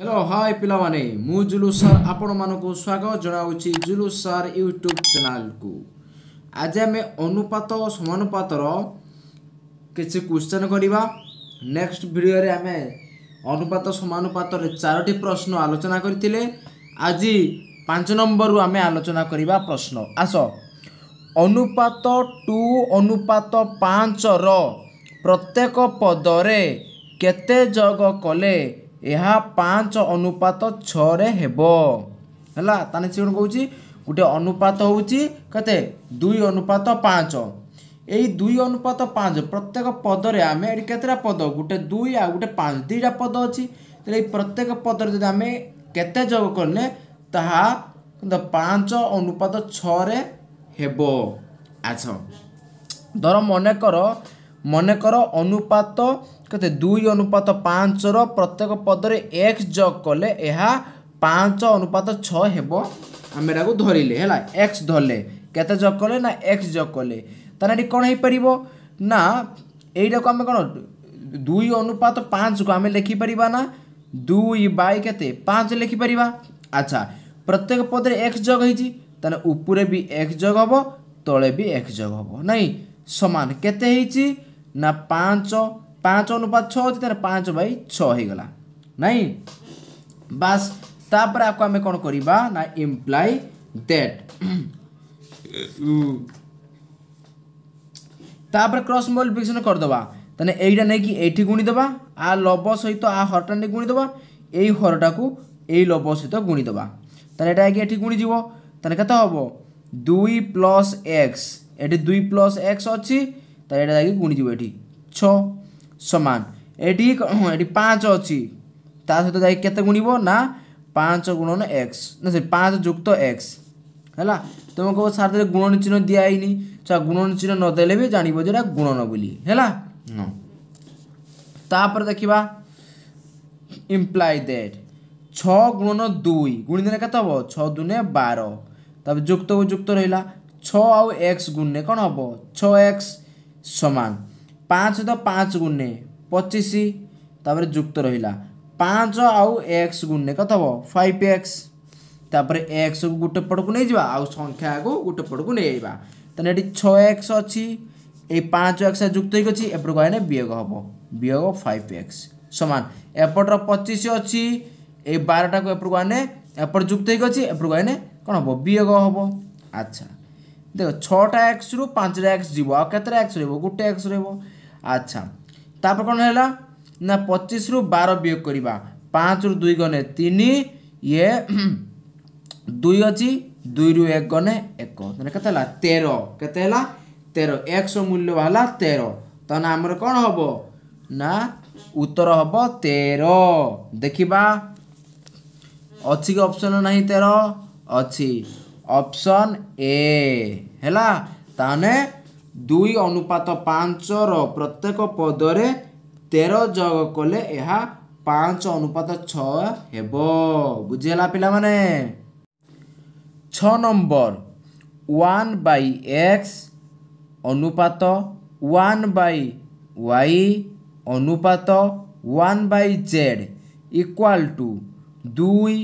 hello high ପିଲାମାନେ ମୁଁ Julu sir ଆପଣମାନଙ୍କୁ ସ୍ୱାଗତ ଜଣାଉଛି ଜୁଲୁ ସାର୍ ୟୁଟ୍ୟୁବ୍ ଚ୍ୟାନେଲ୍କୁ ଆଜି ଆମେ ଅନୁପାତ ଓ ସମାନୁପାତର କିଛି କ୍ୱେଶ୍ଚନ୍ କରିବା ନେକ୍ସଟ ଭିଡ଼ିଓରେ ଆମେ ଅନୁପାତ ସମାନୁପାତରେ ଚାରୋଟି ପ୍ରଶ୍ନ ଆଲୋଚନା କରିଥିଲେ ଆଜି ପାଞ୍ଚ ନମ୍ବରରୁ ଆମେ ଆଲୋଚନା କରିବା ପ୍ରଶ୍ନ ଆସ ଅନୁପାତ ଟୁ ଅନୁପାତ ପାଞ୍ଚର ପ୍ରତ୍ୟେକ ପଦରେ କେତେ ଯୋଗ କଲେ ଏହା ପାଞ୍ଚ ଅନୁପାତ ଛଅରେ ହେବ ହେଲା ତାହେଲେ ସେ କ'ଣ କହୁଛି ଗୋଟେ ଅନୁପାତ ହେଉଛି କେତେ ଦୁଇ ଅନୁପାତ ପାଞ୍ଚ ଏଇ ଦୁଇ ଅନୁପାତ ପାଞ୍ଚ ପ୍ରତ୍ୟେକ ପଦରେ ଆମେ ଏଠି କେତେଟା ପଦ ଗୋଟେ ଦୁଇ ଆଉ ଗୋଟେ ପାଞ୍ଚ ଦୁଇଟା ପଦ ଅଛି ତେଣୁ ଏଇ ପ୍ରତ୍ୟେକ ପଦରେ ଯଦି ଆମେ କେତେ ଯୋଗ କଲେ ତାହା ପାଞ୍ଚ ଅନୁପାତ ଛଅରେ ହେବ ଆଛ ଧର ମନେକର ମନେକର ଅନୁପାତ କେତେ ଦୁଇ ଅନୁପାତ ପାଞ୍ଚର ପ୍ରତ୍ୟେକ ପଦରେ ଏକ୍ସ ଯୋଗ କଲେ ଏହା ପାଞ୍ଚ ଅନୁପାତ ଛଅ ହେବ ଆମେ ଏଟାକୁ ଧରିଲେ ହେଲା ଏକ୍ସ ଧରିଲେ କେତେ ଯୋଗ କଲେ ନା ଏକ୍ସ ଯୋଗ କଲେ ତାହେଲେ ଏଠି କ'ଣ ହେଇପାରିବ ନା ଏଇଟାକୁ ଆମେ କ'ଣ ଦୁଇ ଅନୁପାତ ପାଞ୍ଚକୁ ଆମେ ଲେଖିପାରିବା ନା ଦୁଇ ବାଇ କେତେ ପାଞ୍ଚ ଲେଖିପାରିବା ଆଚ୍ଛା ପ୍ରତ୍ୟେକ ପଦରେ ଏକ୍ସ ଯୋଗ ହେଇଛି ତାହେଲେ ଉପରେ ବି ଏକ୍ସ ଯୋଗ ହେବ ତଳେ ବି ଏକ୍ସ ଯୋଗ ହେବ ନାଇଁ ସମାନ କେତେ ହେଇଛି ନା ପାଞ୍ଚ ପାଞ୍ଚ ଅନୁପାତ ଛଅ ଅଛି ତାହେଲେ ପାଞ୍ଚ ବାଇ ଛଅ ହେଇଗଲା ନାଇଁ ବାସ୍ ତାପରେ ଆକୁ ଆମେ କ'ଣ କରିବା ନା ଇମ୍ପ୍ଲାଇ ଦେଟ୍ ତାପରେ କ୍ରସ୍ ମଲ୍ଟିପ୍ଲିକେସନ୍ କରିଦେବା ତାହେଲେ ଏଇଟା ନେଇକି ଏଇଠି ଗୁଣିଦେବା ଆ ଲବ ସହିତ ଆ ହରଟା ନେଇକି ଗୁଣିଦେବା ଏଇ ହରଟାକୁ ଏଇ ଲବ ସହିତ ଗୁଣିଦେବା ତାହେଲେ ଏଇଟା ଆଜ୍ଞା ଏଠି ଗୁଣିଯିବ ତାହେଲେ କେତେ ହେବ ଦୁଇ ପ୍ଲସ୍ ଏକ୍ସ ଏଠି ଦୁଇ ପ୍ଲସ୍ ଏକ୍ସ ଅଛି ତାହେଲେ ଏଇଟା ଯାଇକି ଗୁଣିଯିବ ଏଠି ଛଅ ସମାନ ଏଠି ଏଠି ପାଞ୍ଚ ଅଛି ତା ସହିତ ଯାଇକି କେତେ ଗୁଣିବ ନା ପାଞ୍ଚ ଗୁଣନ ଏକ୍ସ ନା ସେ ପାଞ୍ଚ ଯୁକ୍ତ ଏକ୍ସ ହେଲା ତୁମେ କହିବ ସାର୍ ତାହେଲେ ଗୁଣନ ଚିହ୍ନ ଦିଆହେଇନି ଛୁଆ ଗୁଣନ ଚିହ୍ନ ନଦେଲେ ବି ଜାଣିବ ଯେ ଏଇଟା ଗୁଣନ ବୋଲି ହେଲା ତାପରେ ଦେଖିବା ଇମ୍ପ୍ଲାଏ ଦେଟ୍ ଛଅ ଗୁଣନ ଦୁଇ ଗୁଣିଦେଲେ କେତେ ହେବ ଛଅ ଦୁନେ ବାର ତାପରେ ଯୁକ୍ତକୁ ଯୁକ୍ତ ରହିଲା ଛଅ ଆଉ ଏକ୍ସ ଗୁଣିଲେ କ'ଣ ହେବ ଛଅ ଏକ୍ସ ସମାନ ପାଞ୍ଚ ତ ପାଞ୍ଚକୁ ନେ ପଚିଶ ତାପରେ ଯୁକ୍ତ ରହିଲା ପାଞ୍ଚ ଆଉ ଏକ୍ସ ଗୁଣେ କେତେ ହେବ ଫାଇଭ୍ ଏକ୍ସ ତାପରେ ଏକ୍ସକୁ ଗୋଟେ ପଟକୁ ନେଇଯିବା ଆଉ ସଂଖ୍ୟାକୁ ଗୋଟେ ପଟକୁ ନେଇଯିବା ତାହେଲେ ଏଠି ଛଅ ଏକ୍ସ ଅଛି এই পাঁচ এক্স যুক্ত হয়ে অছি এপটক আইলে বিয়োগ হব বিয়োগ ফাইভ এক্স সমান এপটর পঁচিশ অছি এই বারোটা এপটক আনে এপট যুক্ত হয়ে অছি এপটক আইলে কোণ হব বিয়োগ হব আচ্ছা দেখ ছটা এক্স রু পাঁচটা এক্স যাব আর কতটা এক্স রহব গোটে এক্স রহব আচ্ছা তারপর କ'ଣ ହେଲା ନା ପଚିଶରୁ ବାର ବିୟୋଗ କରିବା ପାଞ୍ଚରୁ ଦୁଇ ଗନେ ତିନି ଇଏ ଦୁଇ ଅଛି ଦୁଇରୁ ଏକ ଗନେ ଏକ ତାହେଲେ କେତେ ହେଲା ତେର କେତେ ହେଲା ତେର ଏକ୍ସ ମୂଲ୍ୟ ହେଲା ତେର ତାହେଲେ ଆମର କ'ଣ ହେବ ନା ଉତ୍ତର ହେବ ତେର ଦେଖିବା ଅଛି କି ଅପସନ୍ ନାହିଁ ତେର ଅଛି ଅପସନ୍ ଏ ହେଲା ତାହେଲେ ଦୁଇ ଅନୁପାତ ପାଞ୍ଚର ପ୍ରତ୍ୟେକ ପଦରେ ତେର ଯୋଗ କଲେ ଏହା ପାଞ୍ଚ ଅନୁପାତ ଛଅ ହେବ ବୁଝିହେଲା ପିଲାମାନେ ଛଅ ନମ୍ବର ୱାନ୍ ବାଇ ଏକ୍ସ ଅନୁପାତ ୱାନ୍ ବାଇ ୱାଇ ଅନୁପାତ one by z equal to ଦୁଇ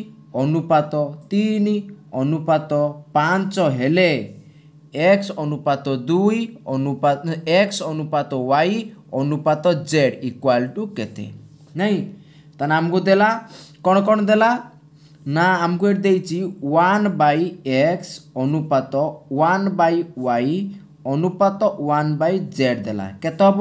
ଅନୁପାତ ତିନି ଅନୁପାତ ପାଞ୍ଚ ହେଲେ এক্স অনুপাত দুই অনুপাত এক্স অনুপাত ওয়াই অনুপাত জেড ইকুয়াল টু কেতে ନାଇଁ ତାହେଲେ ଆମକୁ ଦେଲା କ'ଣ କ'ଣ ଦେଲା ନା ଆମକୁ ଏଠି ଦେଇଛି ୱାନ୍ ବାଇ ଏକ୍ସ ଅନୁପାତ ୱାନ୍ ବାଇ ୱାଇ ଅନୁପାତ ୱାନ୍ ବାଇ ଜେଡ଼୍ ଦେଲା କେତେ ହେବ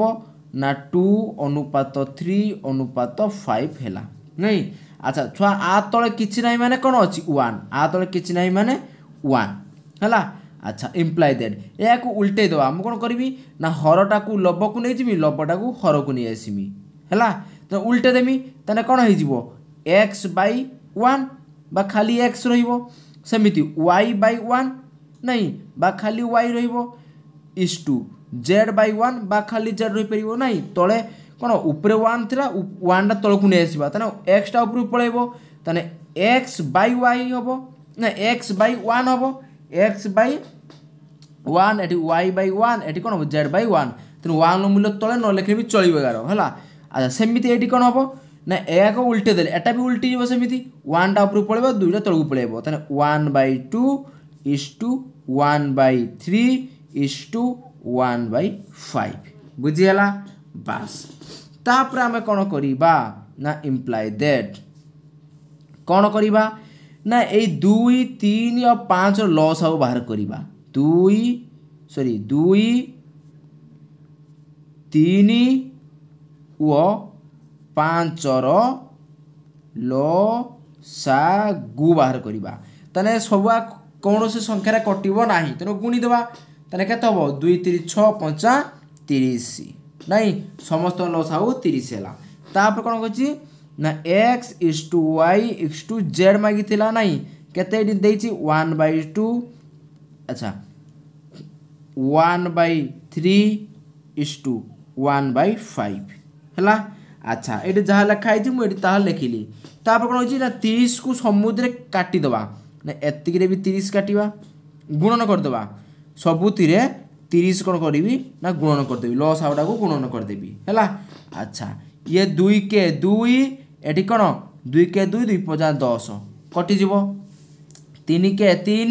ନା ଟୁ ଅନୁପାତ ଥ୍ରୀ ଅନୁପାତ ଫାଇଭ୍ ହେଲା ନାଇଁ ଆଚ୍ଛା ଛୁଆ ଆ ତଳେ କିଛି ନାହିଁ ମାନେ କ'ଣ ଅଛି ୱାନ୍ ଆ ତଳେ କିଛି ନାହିଁ ମାନେ ୱାନ୍ ହେଲା আচ্ছা ইমপ্লাই দ্যাট ଏହାକୁ ଉଲ୍ଟେଇ ଦେବା ମୁଁ କ'ଣ କରିବି ନା ହରଟାକୁ ଲବକୁ ନେଇଯିବି ଲବଟାକୁ ହରକୁ ନେଇ ଆସିବି ହେଲା ତ ଉଲ୍ଟେଇ ଦେମି ତାହେଲେ କ'ଣ ହେଇଯିବ ଏକ୍ସ ବାଇ ୱାନ୍ ବା ଖାଲି ଏକ୍ସ ରହିବ ସେମିତି ୱାଇ ବାଇ ୱାନ୍ ନାହିଁ ବା ଖାଲି ୱାଇ ରହିବ ଇସ୍ ଟୁ ଜେଡ୍ ବାଇ ୱାନ୍ ବା ଖାଲି ଜେଡ୍ ରହିପାରିବ ନାହିଁ ତଳେ କ'ଣ ଉପରେ ୱାନ୍ ଥିଲା ୱାନ୍ଟା ତଳକୁ ନେଇ ଆସିବା ତାହେଲେ ଏକ୍ସଟା ଉପରକୁ ପଳେଇବ ତାହେଲେ ଏକ୍ସ ବାଇ ୱାଇ ହେବ ନା ଏକ୍ସ ବାଇ ୱାନ୍ ହେବ এক্স বাই ওয়ান এটি ওয়াই বাই ওয়ান এটি কোণ হব জেড বাই ওয়ান তেଣୁ ୱାନ୍ର ମୂଲ୍ୟ ତଳେ ନ ଲେଖିଲେ ବି ଚଳିବ ଏଗାର ହେଲା ଆଚ୍ଛା ସେମିତି ଏଇଠି କ'ଣ ହେବ ନା ଏହାକୁ ଉଲ୍ଟେଇ ଦେଲେ ଏଟା ବି ଉଲ୍ଟିଯିବ ସେମିତି ୱାନ୍ଟା ଉପରକୁ ପଳେଇବ ଦୁଇଟା ତଳକୁ ପଳେଇବ ତାହେଲେ one by two is to one by three is to one by five ବୁଝିଗଲା ବାସ୍ ତାପରେ ଆମେ କ'ଣ କରିବା ନା ଇମ୍ପ୍ଲାଏ ଦେଟ୍ କ'ଣ କରିବା ନା ଏଇ ଦୁଇ ତିନି ଆଉ ପାଞ୍ଚର ଲସ୍ ଆଉ ବାହାର କରିବା ଦୁଇ ସରି ଦୁଇ ତିନି ଓ ପାଞ୍ଚର ଲସାଗୁ ବାହାର କରିବା ତାହେଲେ ସବୁଆ କୌଣସି ସଂଖ୍ୟାରେ କଟିବ ନାହିଁ ତେଣୁ ଗୁଣିଦେବା ତାହେଲେ କେତେ ହେବ ଦୁଇ ତିରିଶ ଛଅ ପଞ୍ଚା ତିରିଶ ନାଇଁ ସମସ୍ତଙ୍କ ଲସାଗୁ ତିରିଶ ହେଲା ତାପରେ କ'ଣ କହିଛି ନା x is to y is to z ମାଗିଥିଲା ନାହିଁ କେତେ ଏଠି ଦେଇଛି ୱାନ୍ ବାଇ ଟୁ ଆଚ୍ଛା one by three is to one by five ହେଲା ଆଚ୍ଛା ଏଠି ଯାହା ଲେଖା ହେଇଛି ମୁଁ ଏଠି ତାହା ଲେଖିଲି ତାପରେ କ'ଣ ହେଉଛି ନା ତିରିଶକୁ ସମୁଦ୍ରରେ କାଟିଦେବା ନା ଏତିକିରେ ବି ତିରିଶ କାଟିବା ଗୁଣନ କରିଦେବା ସବୁଥିରେ তিরিশ কোণ করবি না গুণন করে দেবি লস আউটাকে গুণন করে দেবি হ্যাঁ আচ্ছা ইয়ে দুই কে দুই এটি কোণ দুই কে দুই দুই পজা দশ কটিযোগ তিন কে তিন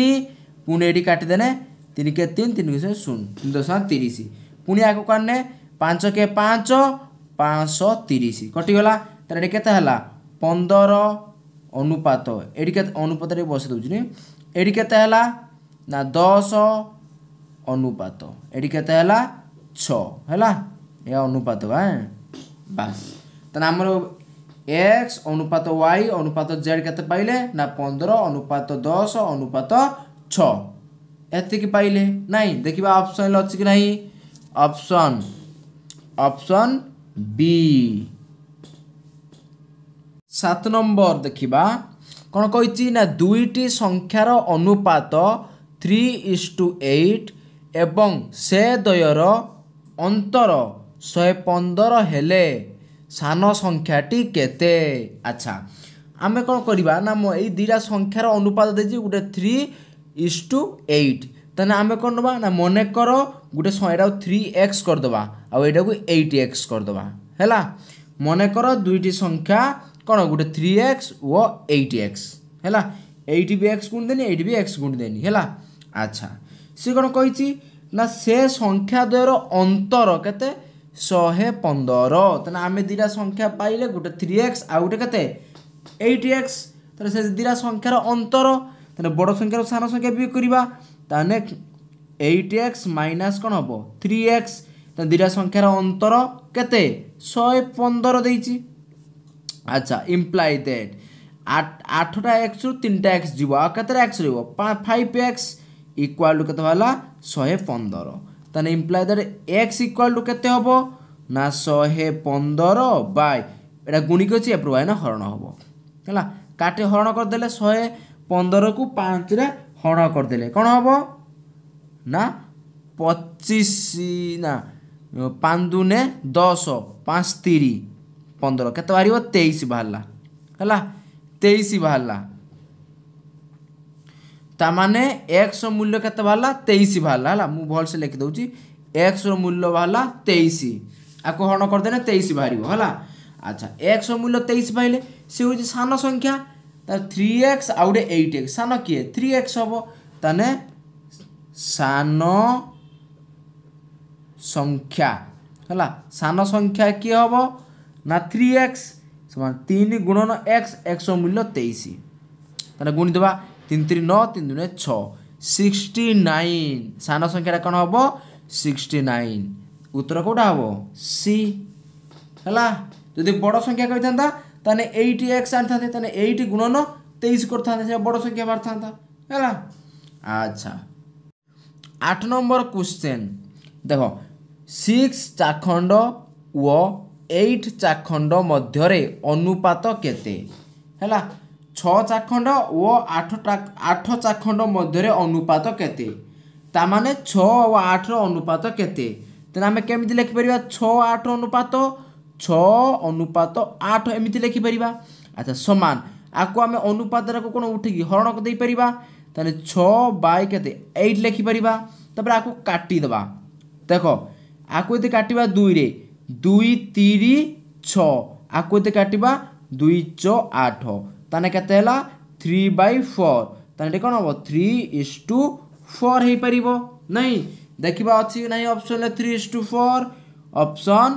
পুনে এটি কাটিদে তিন কে তিন তিন কে শূন্য তিন দশ তিরিশ পুনে আগে কানে পাঁচ কে পাঁচ পাঁচশো তিরিশ কটিগলা তাহলে এটি কেতে হল পনের অনুপাত এটি কে অনুপাত বসে দেছি এটি কেতে হল না দশ অনুপাত এটি কেতে হল ছ হল এ অনুপাত হ্যাঁ বাস তাহলে আমার ଏକ୍ସ ଅନୁପାତ ୱାଇ ଅନୁପାତ ଜେଡ଼୍ କେତେ ପାଇଲେ ନା ପନ୍ଦର ଅନୁପାତ ଦଶ ଅନୁପାତ ଛଅ ଏତିକି ପାଇଲେ ନାହିଁ ଦେଖିବା ଅପସନ୍ ଅଛି କି ନାହିଁ ଅପସନ୍ ଅପସନ୍ ବି ସାତ ନମ୍ବର ଦେଖିବା କ'ଣ କହିଛି ନା ଦୁଇଟି ସଂଖ୍ୟାର ଅନୁପାତ ଥ୍ରୀ ଇସ୍ ଟୁ ଏଇଟ୍ ଏବଂ ସେ ଦ୍ୱୟର ଅନ୍ତର ଶହେ ପନ୍ଦର ହେଲେ ସାନ ସଂଖ୍ୟାଟି କେତେ ଆଚ୍ଛା ଆମେ କ'ଣ କରିବା ନା ମୁଁ ଏଇ ଦୁଇଟା ସଂଖ୍ୟାର ଅନୁପାତ ଦେଇଛି ଗୋଟେ ଥ୍ରୀ ଇସ୍ ଟୁ ଏଇଟ୍ ତାହେଲେ ଆମେ କ'ଣ ନେବା ନା ମନେକର ଗୋଟେ ଏଇଟାକୁ ଥ୍ରୀ ଏକ୍ସ କରିଦେବା ଆଉ ଏଇଟାକୁ ଏଇଟ୍ ଏକ୍ସ କରିଦେବା ହେଲା ମନେକର ଦୁଇଟି ସଂଖ୍ୟା କ'ଣ ଗୋଟେ ଥ୍ରୀ ଏକ୍ସ ଓ ଏଇଟ୍ ଏକ୍ସ ହେଲା ଏଇଟ୍ ବି ଏକ୍ସ ଦେନି ଏଇଟ୍ ବି ଏକ୍ସ ଦେନି ହେଲା ଆଚ୍ଛା ସେ କ'ଣ କହିଛି ନା ସେ ସଂଖ୍ୟା ଦ୍ୱୟର ଅନ୍ତର କେତେ ଶହେ ପନ୍ଦର ତାହେଲେ ଆମେ ଦୁଇଟା ସଂଖ୍ୟା ପାଇଲେ ଗୋଟେ ଥ୍ରୀ ଏକ୍ସ ଆଉ ଗୋଟେ କେତେ ଏଇଟ୍ ଏକ୍ସ ତାହେଲେ ସେ ଦୁଇଟା ସଂଖ୍ୟାର ଅନ୍ତର ତାହେଲେ ବଡ଼ ସଂଖ୍ୟାର ସାନ ସଂଖ୍ୟା ବି କରିବା ତାହେଲେ ଏଇଟ୍ ଏକ୍ସ ମାଇନସ୍ କ'ଣ ହେବ ଥ୍ରୀ ଏକ୍ସ ତାହେଲେ ଦୁଇଟା ସଂଖ୍ୟାର ଅନ୍ତର କେତେ ଶହେ ପନ୍ଦର ଦେଇଛି ଆଚ୍ଛା ଇମ୍ପ୍ଲାଏ ଦେଟ୍ ଆଠଟା ଏକ୍ସରୁ ତିନିଟା ଏକ୍ସ ଯିବ ଆଉ କେତେଟା ଏକ୍ସ ରହିବ ଫାଇଭ୍ ଏକ୍ସ ଇକ୍ୱାଲ୍ ଟୁ କେତେ ହେଲା ଶହେ ପନ୍ଦର ତାହେଲେ imply that x equal to କେତେ ହେବ ନା ଶହେ ପନ୍ଦର ବାଇ ଏଇଟା ଗୁଣିକି ଅଛି ଏପଟୁ ବାଇନା ହରଣ ହେବ ହେଲା କାଟି ହରଣ କରିଦେଲେ ଶହେ ପନ୍ଦରକୁ ପାଞ୍ଚରେ ହରଣ କରିଦେଲେ କ'ଣ ହେବ ନା ପଚିଶ ନା ପାଞ୍ଚୁନେ ଦଶ ପାଞ୍ଚ ତିରି ପନ୍ଦର କେତେ ବାହାରିବ ତେଇଶ ବାହାରିଲା ହେଲା ତେଇଶ ବାହାରିଲା ତାମାନେ ଏକ୍ସର ମୂଲ୍ୟ କେତେ ବାହାରିଲା ତେଇଶ ବାହାରିଲା ହେଲା ମୁଁ ଭଲସେ ଲେଖିଦେଉଛି ଏକ୍ସର ମୂଲ୍ୟ ବାହାରିଲା ତେଇଶ ଆକୁ ହରଣ କରିଦେଲେ ତେଇଶ ବାହାରିବ ହେଲା ଆଚ୍ଛା ଏକ୍ସର ମୂଲ୍ୟ ତେଇଶ ପାଇଲେ ସେ ହେଉଛି ସାନ ସଂଖ୍ୟା ତା ଥ୍ରୀ ଏକ୍ସ ଆଉ ଗୋଟେ ଏଇଟ୍ ଏକ୍ସ ସାନ କିଏ ଥ୍ରୀ ଏକ୍ସ ହେବ ତାହେଲେ ସାନ ସଂଖ୍ୟା ହେଲା ସାନ ସଂଖ୍ୟା କିଏ ହେବ ନା ଥ୍ରୀ ଏକ୍ସ ସମାନ ତିନି ଗୁଣନ ଏକ୍ସ ଏକ୍ସର ମୂଲ୍ୟ ତେଇଶ ତାହେଲେ ଗୁଣିଦେବା তিন তিন নয় তিন দুনে ছ সিক্সটি নাইন ସାନ ସଂଖ୍ୟାଟା କ'ଣ ହେବ ସିକ୍ସଟି ନାଇନ୍ ଉତ୍ତର କେଉଁଟା ହେବ ସି ହେଲା ଯଦି ବଡ଼ ସଂଖ୍ୟା କହିଥାନ୍ତା ତାହେଲେ ଏଇଟି ଏକ୍ସ ଆଣିଥାନ୍ତେ ତାହେଲେ ଏଇଟି ଗୁଣନ ତେଇଶ କରିଥାନ୍ତେ ସେ ବଡ଼ ସଂଖ୍ୟା ବାହାରିଥାନ୍ତା ହେଲା ଆଚ୍ଛା ଆଠ ନମ୍ବର କ୍ୱେଶ୍ଚେନ୍ ଦେଖ ସିକ୍ସ ଚାଖଣ୍ଡ ଓ ଏଇଟ୍ ଚାଖଣ୍ଡ ମଧ୍ୟରେ ଅନୁପାତ କେତେ ହେଲା ଛଅ ଚାଖଣ୍ଡ ଓ ଆଠ ଆଠ ଚାଖଣ୍ଡ ମଧ୍ୟରେ ଅନୁପାତ କେତେ ତାମାନେ ଛଅ ଆଉ ଆଠର ଅନୁପାତ କେତେ ତେଣୁ ଆମେ କେମିତି ଲେଖିପାରିବା ଛଅ ଆଠ ଅନୁପାତ ଛଅ ଅନୁପାତ ଆଠ ଏମିତି ଲେଖିପାରିବା ଆଚ୍ଛା ସମାନ ଆକୁ ଆମେ ଅନୁପାତଟାକୁ କ'ଣ ଉଠିକି ହରଣ ଦେଇପାରିବା ତାହେଲେ ଛଅ ବାଇ କେତେ ଏଇଟ୍ ଲେଖିପାରିବା ତାପରେ ଆକୁ କାଟିଦେବା ଦେଖ ଆକୁ ଯଦି କାଟିବା ଦୁଇରେ ଦୁଇ ତିରି ଛଅ ଆକୁ ଯଦି କାଟିବା ଦୁଇ ଚ ଆଠ ତାହେଲେ କେତେ ହେଲା থ্রি বাই ফোর তাহলে কম হব থ্রি ইস টু ফোর হয়ে পাব না দেখা অছি না option three is to four option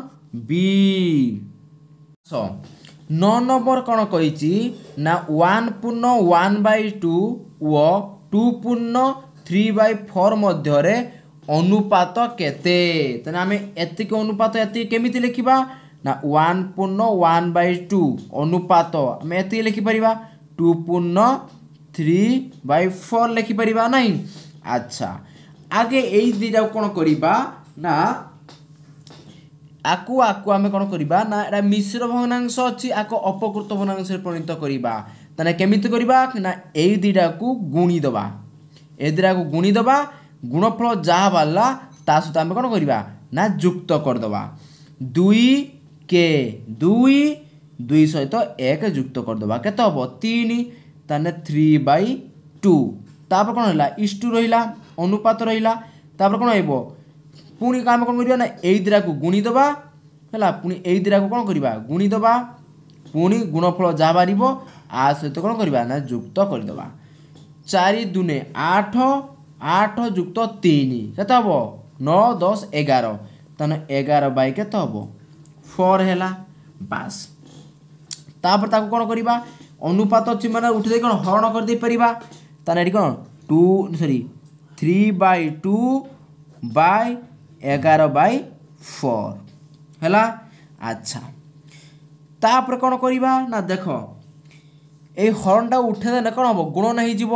b ন নম্বর কোণ কইছি না ওয়ান পূর্ণ ওয়ান বাই টু ও টু পূর্ণ থ্রি বাই ফোর মধ্যে অনুপাত কেতে তাহলে আমি এতিক অনুপাত এতিক কেমিতি লিখবা ନା ୱାନ୍ ପୂର୍ଣ୍ଣ ୱାନ୍ ବାଇ ଟୁ ଅନୁପାତ ଆମେ ଏତିକି ଲେଖିପାରିବା ଟୁ ପୂର୍ଣ୍ଣ থ্রি বাই ফোর লেখিপারা না আচ্ছা আগে এই দুইটা কোণ করা না আকু আকু আমি কোণ করা না এটা মিশ্র ভগ্নাংশ অকু অপকৃত ভগ্নাংশে পরিণত করা তাহলে কেমিতি করা না এই দুইটা গুণি দেবা এই দুইটা গুণি দেবা গুণফল যা বাহারা তা সহ আমি কোণ করা না যুক্ত করেদবা দুই কে দুই দুই সহিত এক যুক্ত କରିଦେବା କେତେ ହେବ ତିନି ତାହେଲେ ଥ୍ରୀ ବାଇ ଟୁ ତାପରେ କ'ଣ ହେଲା ଇସ୍ ଟୁ ରହିଲା ଅନୁପାତ ରହିଲା ତାପରେ କ'ଣ ହେବ ପୁଣି ଆମେ କ'ଣ କରିବା ନା ଏଇ ଦିଟାକୁ ଗୁଣିଦେବା ହେଲା ପୁଣି ଏଇ ଦିଟାକୁ କ'ଣ କରିବା ଗୁଣିଦେବା ପୁଣି ଗୁଣଫଳ ଯାହା ବାହାରିବ ଆ ସହିତ କ'ଣ କରିବା ନା ଯୁକ୍ତ କରିଦେବା ଚାରି ଦୁନେ ଆଠ ଆଠ ଯୁକ୍ତ ତିନି କେତେ ହେବ ନଅ ଦଶ ଏଗାର ତାହେଲେ ଏଗାର ବାଇ କେତେ ହେବ ফোর ହେଲା ବାସ୍ ତାପରେ ତାକୁ କ'ଣ କରିବା ଅନୁପାତ ଅଛି ମାନେ ଉଠିଦେଇ କ'ଣ ହରଣ କରିଦେଇପାରିବା ତାହେଲେ ଏଠି କ'ଣ two sorry three by two by এগারো বাই ফোর হল আচ্ছা তাপরে কোণ করা না দেখ এই হরণটা উঠে দেলে কোণ হব গুণন হয়ে যাব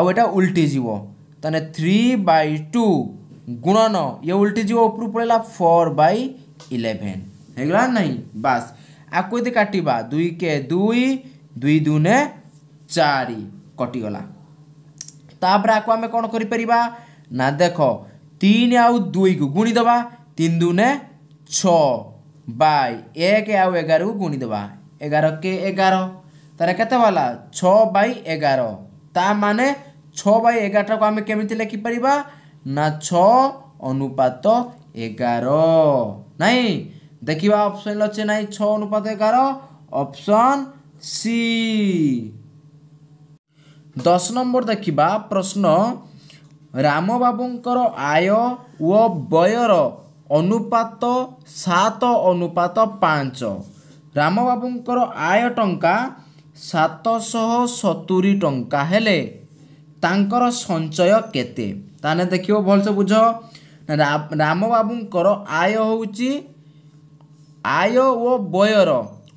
আটা উল্টি যাব তাহলে থ্রি বাই টু গুণন ইয়ে উল্টি যাব উপরু পড়া ফোর বাই ইলেভেন ହେଇଗଲା ନାହିଁ ବାସ୍ ଆକୁ ଯଦି କାଟିବା ଦୁଇ କେ ଦୁଇ ଦୁଇ ଦୁଇନେ ଚାରି କଟିଗଲା ତାପରେ ଆକୁ ଆମେ କ'ଣ କରିପାରିବା ନା ଦେଖ ତିନି ଆଉ ଦୁଇକୁ ଗୁଣିଦେବା ତିନି ଦୁଇନେ ଛଅ ବାଇ ଏକ ଆଉ ଏଗାରକୁ ଗୁଣିଦେବା ଏଗାର କେ ଏଗାର ତାର କେତେ ହେଲା ଛଅ ବାଇ ଏଗାର ତା ମାନେ ଛଅ ବାଇ ଏଗାରଟାକୁ ଆମେ କେମିତି ଲେଖିପାରିବା ନା ଛଅ ଅନୁପାତ ଏଗାର ନାହିଁ ଦେଖିବା ଅପସନ ଅଛି ନାହିଁ ଛଅ ଅନୁପାତ ଏଗାର ଅପସନ ସି ଦଶ ନମ୍ବର ଦେଖିବା ପ୍ରଶ୍ନ ରାମବାବୁଙ୍କର ଆୟ ଓ ବୟର ଅନୁପାତ ସାତ ଅନୁପାତ ପାଞ୍ଚ ରାମବାବୁଙ୍କର ଆୟ ଟଙ୍କା ସାତଶହ ସତୁରୀ ଟଙ୍କା ହେଲେ ତାଙ୍କର ସଞ୍ଚୟ କେତେ ତାହେଲେ ଦେଖିବ ଭଲସେ ବୁଝ ରାମବାବୁଙ୍କର ଆୟ ହେଉଛି আয় ও বয়র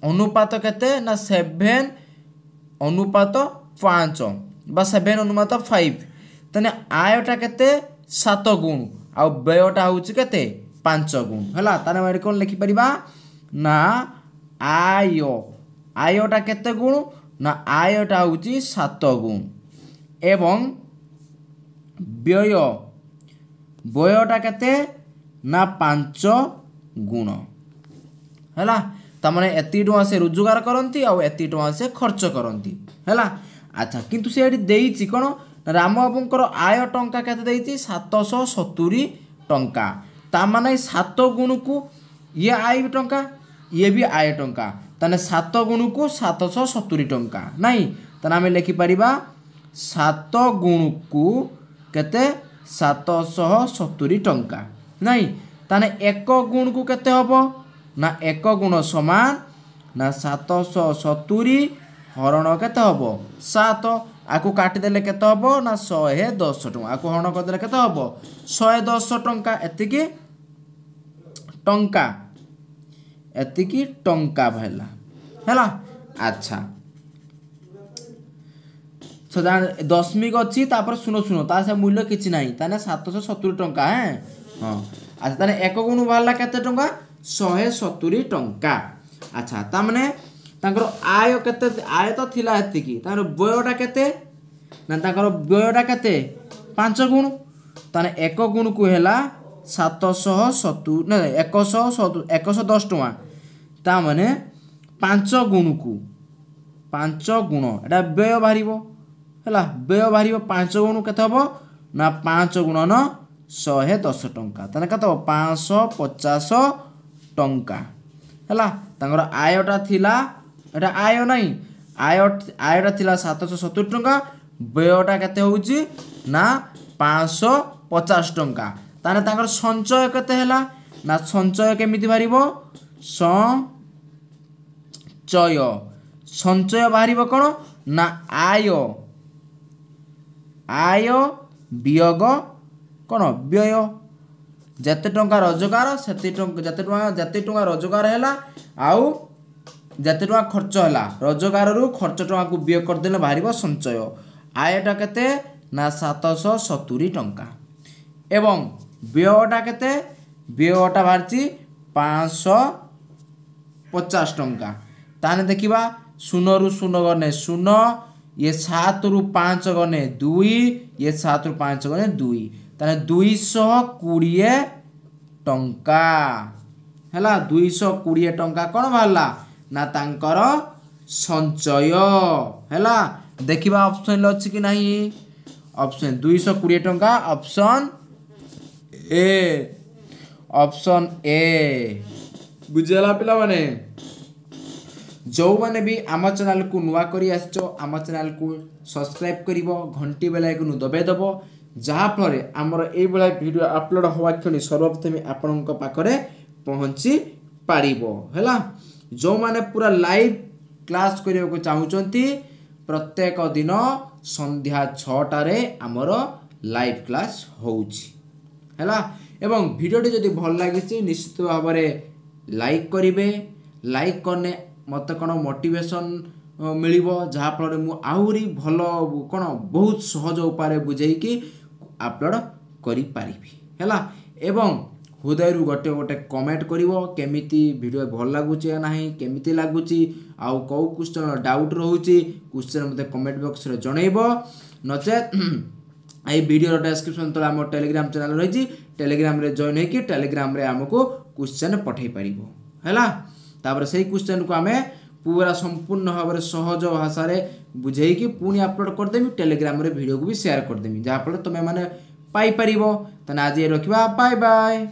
অনুপাত কেতে না সেভেন অনুপাত পাঁচ বা সেভেন অনুপাত ফাইভ তাহলে আয়টা কেতে সাত গুণ আয়টা হচ্ছে কেতে পাঁচ গুণ হল তাহলে আমি কোণ লিখিপারা না আয় আয়টা কেতে গুণ না আয়টা হচ্ছে সাত গুণ এবং ব্যয় বয়টা কেতে না পাঁচ গুণ ହେଲା ତାମାନେ ଏତିକି ଟଙ୍କା ସେ ରୋଜଗାର କରନ୍ତି ଆଉ ଏତିକି ଟଙ୍କା ସେ ଖର୍ଚ୍ଚ କରନ୍ତି ହେଲା ଆଚ୍ଛା କିନ୍ତୁ ସେ ଏଠି ଦେଇଛି କ'ଣ ରାମବାବୁଙ୍କର ଆୟ ଟଙ୍କା କେତେ ଦେଇଛି ସାତଶହ ସତୁରି ଟଙ୍କା ତାମାନେ ସାତ ଗୁଣକୁ ଇଏ ଆୟ ଟଙ୍କା ଇଏ ବି ଆୟ ଟଙ୍କା ତାହେଲେ ସାତ ଗୁଣକୁ ସାତଶହ ସତୁରି ଟଙ୍କା ନାହିଁ ତାହେଲେ ଆମେ ଲେଖିପାରିବା ସାତ ଗୁଣକୁ କେତେ ସାତଶହ ସତୁରି ଟଙ୍କା ନାହିଁ ତାହେଲେ ଏକ ଗୁଣକୁ କେତେ ହେବ ନା ଏକ ଗୁଣ ସମାନ ନା ସାତଶହ ସତୁରି ହରଣ କେତେ ହେବ ସାତ ଆକୁ କାଟିଦେଲେ କେତେ ହେବ ନା ଶହେ ଦଶ ଟଙ୍କା ଆକୁ ହରଣ କରିଦେଲେ କେତେ ହେବ ଶହେ ଦଶ ଟଙ୍କା ଏତିକି ଟଙ୍କା ଏତିକି ଟଙ୍କା ହେଲା ହେଲା ଆଚ୍ଛା ଦଶମିକ ଅଛି ତାପରେ ଶୂନ ଶୂନ ତା ସେ ମୂଲ୍ୟ କିଛି ନାହିଁ ତାହେଲେ ସାତଶହ ସତୁରି ଟଙ୍କା ହେଁ ହଁ ଆଚ୍ଛା ତାହେଲେ ଏକ ଗୁଣ ବାହାରିଲା କେତେ ଟଙ୍କା ଶହେ ସତୁରି ଟଙ୍କା ଆଚ୍ଛା ତାମାନେ ତାଙ୍କର ଆୟ କେତେ ଆୟ ତ ଥିଲା ଏତିକି ତାଙ୍କର ବ୍ୟୟଟା କେତେ ନା ତାଙ୍କର ବ୍ୟୟଟା କେତେ ପାଞ୍ଚ ଗୁଣ ତାହେଲେ ଏକ ଗୁଣକୁ ହେଲା ସାତଶହ ସତୁ ନା ଏକଶହ ଏକଶହ ଦଶ ଟଙ୍କା ତାମାନେ ପାଞ୍ଚ ଗୁଣକୁ ପାଞ୍ଚ ଗୁଣ ଏଇଟା ବ୍ୟୟ ବାହାରିବ ହେଲା ବ୍ୟୟ ବାହାରିବ ପାଞ୍ଚ ଗୁଣ କେତେ ହେବ ନା ପାଞ୍ଚ ଗୁଣ ନ ଶହେ ଦଶ ଟଙ୍କା ତାହେଲେ କେତେ ହେବ ପାଞ୍ଚଶହ ପଚାଶ ଟଙ୍କା ହେଲା ତାଙ୍କର ଆୟଟା ଥିଲା ଏଇଟା ଆୟ ନାହିଁ ଆୟ ଆୟଟା ଥିଲା ସାତଶହ ସତୁରି ଟଙ୍କା ବ୍ୟୟଟା କେତେ ହେଉଛି ନା ପାଞ୍ଚଶହ ପଚାଶ ଟଙ୍କା ତାହେଲେ ତାଙ୍କର ସଞ୍ଚୟ କେତେ ହେଲା ନା ସଞ୍ଚୟ କେମିତି ବାହାରିବ ସଞ୍ଚୟ ସଞ୍ଚୟ ବାହାରିବ କ'ଣ ନା ଆୟ ଆୟ ବିୟୋଗ କ'ଣ ବ୍ୟୟ ଯେତେ ଟଙ୍କା ରୋଜଗାର ସେତେ ଟଙ୍କା ଯେତେ ଟଙ୍କା ଯେତେ ଟଙ୍କା ରୋଜଗାର ହେଲା ଆଉ ଯେତେ ଟଙ୍କା ଖର୍ଚ୍ଚ ହେଲା ରୋଜଗାରରୁ ଖର୍ଚ୍ଚ ଟଙ୍କାକୁ ବିୟ କରିଦେଲେ ବାହାରିବ ସଞ୍ଚୟ ଆୟଟା କେତେ ନା ସାତଶହ ସତୁରି ଟଙ୍କା ଏବଂ ବ୍ୟୟଟା କେତେ ବ୍ୟୟଟା ବାହାରିଛି ପାଞ୍ଚଶହ ପଚାଶ ଟଙ୍କା ତାହେଲେ ଦେଖିବା ଶୂନରୁ ଶୂନ ଗନେ ଶୂନ ଇଏ ସାତରୁ ପାଞ୍ଚ ଗନେ ଦୁଇ ଇଏ ସାତରୁ ପାଞ୍ଚ ଗନେ ଦୁଇ ତାହେଲେ ଦୁଇଶହ କୋଡ଼ିଏ ଟଙ୍କା ହେଲା ଦୁଇଶହ କୋଡ଼ିଏ ଟଙ୍କା କ'ଣ ବାହାରିଲା ନା ତାଙ୍କର ସଞ୍ଚୟ ହେଲା ଦେଖିବା ଅପସନ୍ ଅଛି କି ନାହିଁ ଅପସନ୍ ଦୁଇଶହ କୋଡ଼ିଏ ଟଙ୍କା ଅପସନ୍ ଏ ଅପସନ୍ ଏ ବୁଝିହେଲା ପିଲାମାନେ ଯେଉଁମାନେ ବି ଆମ ଚ୍ୟାନେଲ୍କୁ ନୂଆ କରି ଆସିଛ ଆମ ଚ୍ୟାନେଲ୍କୁ ସବସ୍କ୍ରାଇବ୍ କରିବ ଘଣ୍ଟି ବେଲାଇକନୁ ଦବାଇ ଦେବ ଯାହାଫଳରେ ଆମର ଏଇଭଳିଆ ଭିଡ଼ିଓ ଅପଲୋଡ଼ ହେବା କ୍ଷଣି ସର୍ବପ୍ରଥମେ ଆପଣଙ୍କ ପାଖରେ ପହଞ୍ଚି ପାରିବ ହେଲା ଯେଉଁମାନେ ପୁରା ଲାଇଭ୍ କ୍ଲାସ୍ କରିବାକୁ ଚାହୁଁଛନ୍ତି ପ୍ରତ୍ୟେକ ଦିନ ସନ୍ଧ୍ୟା ଛଅଟାରେ ଆମର ଲାଇଭ୍ କ୍ଲାସ୍ ହେଉଛି ହେଲା ଏବଂ ଭିଡ଼ିଓଟି ଯଦି ଭଲ ଲାଗିଛି ନିଶ୍ଚିତ ଭାବରେ ଲାଇକ୍ କରିବେ ଲାଇକ୍ କଲେ ମୋତେ କ'ଣ ମୋଟିଭେସନ୍ ମିଳିବ ଯାହାଫଳରେ ମୁଁ ଆହୁରି ଭଲ କ'ଣ ବହୁତ ସହଜ ଉପାୟରେ ବୁଝେଇକି ଆପଲୋଡ଼ କରିପାରିବି ହେଲା ଏବଂ ହୃଦୟରୁ ଗୋଟେ ଗୋଟେ କମେଣ୍ଟ କରିବ କେମିତି ଭିଡ଼ିଓ ଭଲ ଲାଗୁଛି ନା ନାହିଁ କେମିତି ଲାଗୁଛି ଆଉ କେଉଁ କୋଶ୍ଚେନ୍ ଡାଉଟ୍ ରହୁଛି କୋଶ୍ଚେନ୍ ମୋତେ କମେଣ୍ଟ ବକ୍ସରେ ଜଣାଇବ ନଚେତ୍ ଏହି ଭିଡ଼ିଓର ଡେସ୍କ୍ରିପସନ୍ ତଳେ ଆମ ଟେଲିଗ୍ରାମ ଚ୍ୟାନେଲ୍ ରହିଛି ଟେଲିଗ୍ରାମରେ ଜଏନ୍ ହୋଇକି ଟେଲିଗ୍ରାମରେ ଆମକୁ କୋଶ୍ଚେନ୍ ପଠାଇ ପାରିବ ହେଲା ତାପରେ ସେଇ କୋଶ୍ଚେନ୍କୁ ଆମେ ପୁରା ସମ୍ପୂର୍ଣ୍ଣ ଭାବରେ ସହଜ ଭାଷାରେ ବୁଝେଇକି ପୁଣି ଅପଲୋଡ଼ କରିଦେବି ଟେଲିଗ୍ରାମରେ ଭିଡ଼ିଓକୁ ବି ସେୟାର କରିଦେବି ଯାହାଫଳରେ ତୁମେମାନେ ପାଇପାରିବ ତାହେଲେ ଆଜି ରଖିବା ବାଏ ବାଏ